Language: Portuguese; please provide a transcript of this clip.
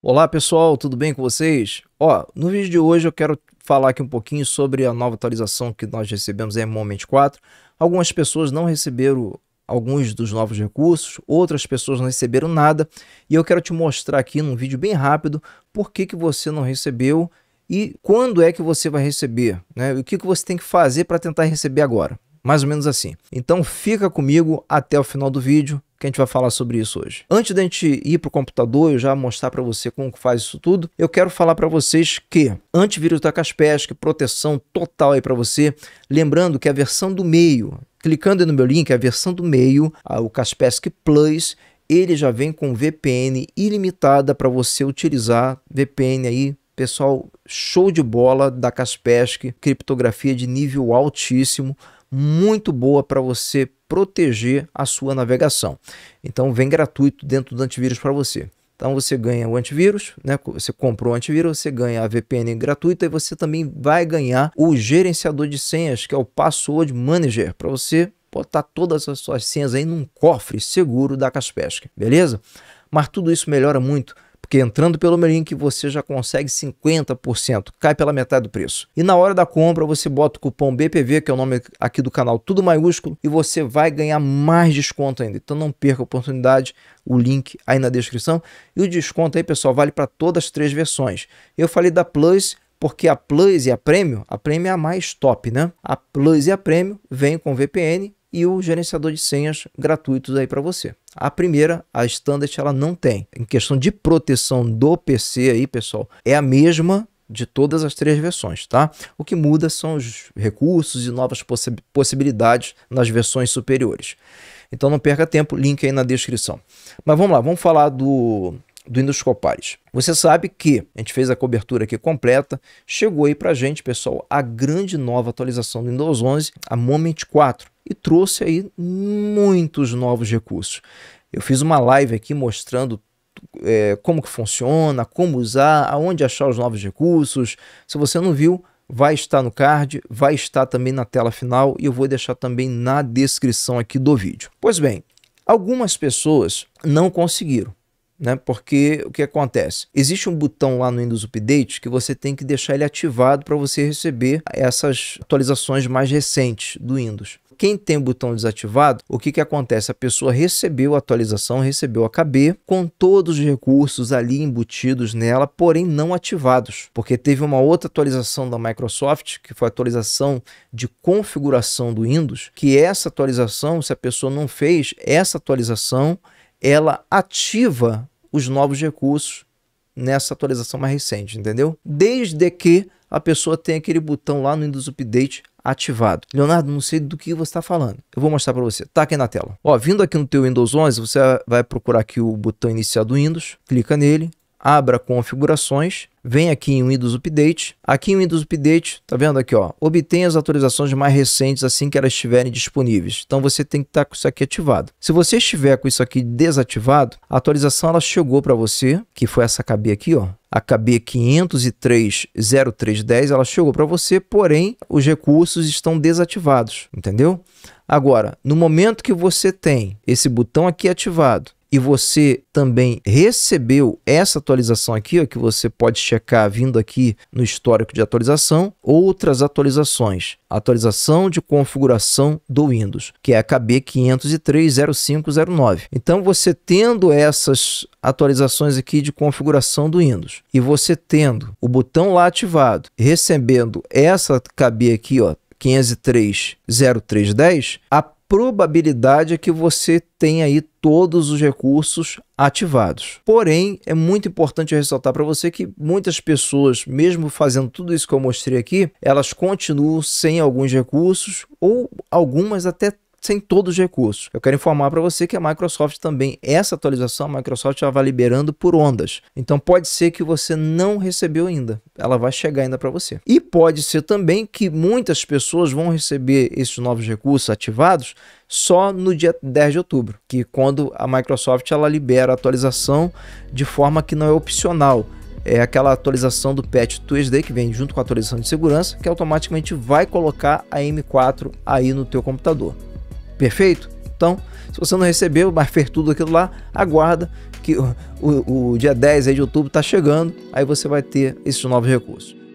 Olá pessoal, tudo bem com vocês? Ó, no vídeo de hoje eu quero falar aqui um pouquinho sobre a nova atualização que nós recebemos em Moment 4. Algumas pessoas não receberam alguns dos novos recursos, outras pessoas não receberam nada, e eu quero te mostrar aqui num vídeo bem rápido por que, que você não recebeu e quando é que você vai receber, né? O que, que você tem que fazer para tentar receber agora. Mais ou menos assim. Então fica comigo até o final do vídeo que a gente vai falar sobre isso hoje. Antes da gente ir para o computador e já mostrar para você como faz isso tudo, eu quero falar para vocês que antivírus da Kaspersky, proteção total aí para você. Lembrando que a versão do meio, clicando no meu link, é a versão do meio, o Kaspersky Plus, ele já vem com VPN ilimitada para você utilizar VPN aí Pessoal, show de bola da Kaspersky, criptografia de nível altíssimo, muito boa para você proteger a sua navegação. Então vem gratuito dentro do antivírus para você. Então você ganha o antivírus, né? Você comprou o antivírus, você ganha a VPN gratuita e você também vai ganhar o gerenciador de senhas, que é o Password Manager, para você botar todas as suas senhas aí num cofre seguro da Kaspersky, beleza? Mas tudo isso melhora muito porque entrando pelo meu link você já consegue 50%, cai pela metade do preço. E na hora da compra você bota o cupom BPV, que é o nome aqui do canal, tudo maiúsculo, e você vai ganhar mais desconto ainda. Então não perca a oportunidade, o link aí na descrição. E o desconto aí, pessoal, vale para todas as três versões. Eu falei da Plus, porque a Plus e a Premium, a Premium é a mais top, né? A Plus e a Premium vem com VPN e o gerenciador de senhas gratuitos aí para você. A primeira, a Standard, ela não tem. Em questão de proteção do PC aí, pessoal, é a mesma de todas as três versões, tá? O que muda são os recursos e novas possi possibilidades nas versões superiores. Então não perca tempo, link aí na descrição. Mas vamos lá, vamos falar do do Windows Copares. Você sabe que a gente fez a cobertura aqui completa, chegou aí pra gente, pessoal, a grande nova atualização do Windows 11, a Moment 4 e trouxe aí muitos novos recursos. Eu fiz uma live aqui mostrando é, como que funciona, como usar, aonde achar os novos recursos. Se você não viu, vai estar no card, vai estar também na tela final e eu vou deixar também na descrição aqui do vídeo. Pois bem, algumas pessoas não conseguiram. Né? Porque o que acontece? Existe um botão lá no Windows Update que você tem que deixar ele ativado para você receber essas atualizações mais recentes do Windows. Quem tem botão desativado, o que, que acontece? A pessoa recebeu a atualização, recebeu a KB, com todos os recursos ali embutidos nela, porém não ativados, porque teve uma outra atualização da Microsoft, que foi a atualização de configuração do Windows, que essa atualização, se a pessoa não fez essa atualização, ela ativa os novos recursos nessa atualização mais recente, entendeu? Desde que a pessoa tem aquele botão lá no Windows Update ativado. Leonardo, não sei do que você está falando. Eu vou mostrar para você. Tá aqui na tela. Ó, vindo aqui no teu Windows 11, você vai procurar aqui o botão iniciar do Windows, clica nele, abra configurações, vem aqui em Windows Update. Aqui em Windows Update, tá vendo aqui, ó, obtenha as atualizações mais recentes assim que elas estiverem disponíveis. Então você tem que estar tá com isso aqui ativado. Se você estiver com isso aqui desativado, a atualização ela chegou para você, que foi essa KB aqui, ó, a KB 5030310, ela chegou para você, porém os recursos estão desativados, entendeu? Agora, no momento que você tem esse botão aqui ativado, e você também recebeu essa atualização aqui, ó, que você pode checar vindo aqui no histórico de atualização, outras atualizações. Atualização de configuração do Windows, que é a kb 5030509 Então, você tendo essas atualizações aqui de configuração do Windows e você tendo o botão lá ativado, recebendo essa KB aqui, ó, 5030310. a probabilidade é que você tenha aí todos os recursos ativados. Porém, é muito importante ressaltar para você que muitas pessoas, mesmo fazendo tudo isso que eu mostrei aqui, elas continuam sem alguns recursos ou algumas até sem todos os recursos. Eu quero informar para você que a Microsoft também, essa atualização, a Microsoft já vai liberando por ondas. Então pode ser que você não recebeu ainda. Ela vai chegar ainda para você. E pode ser também que muitas pessoas vão receber esses novos recursos ativados só no dia 10 de outubro, que é quando a Microsoft ela libera a atualização de forma que não é opcional é aquela atualização do patch Tuesday que vem junto com a atualização de segurança, que automaticamente vai colocar a M4 aí no teu computador. Perfeito? Então, se você não recebeu, mas fez tudo aquilo lá, aguarda que o, o, o dia 10 de outubro está chegando, aí você vai ter esses novos recursos.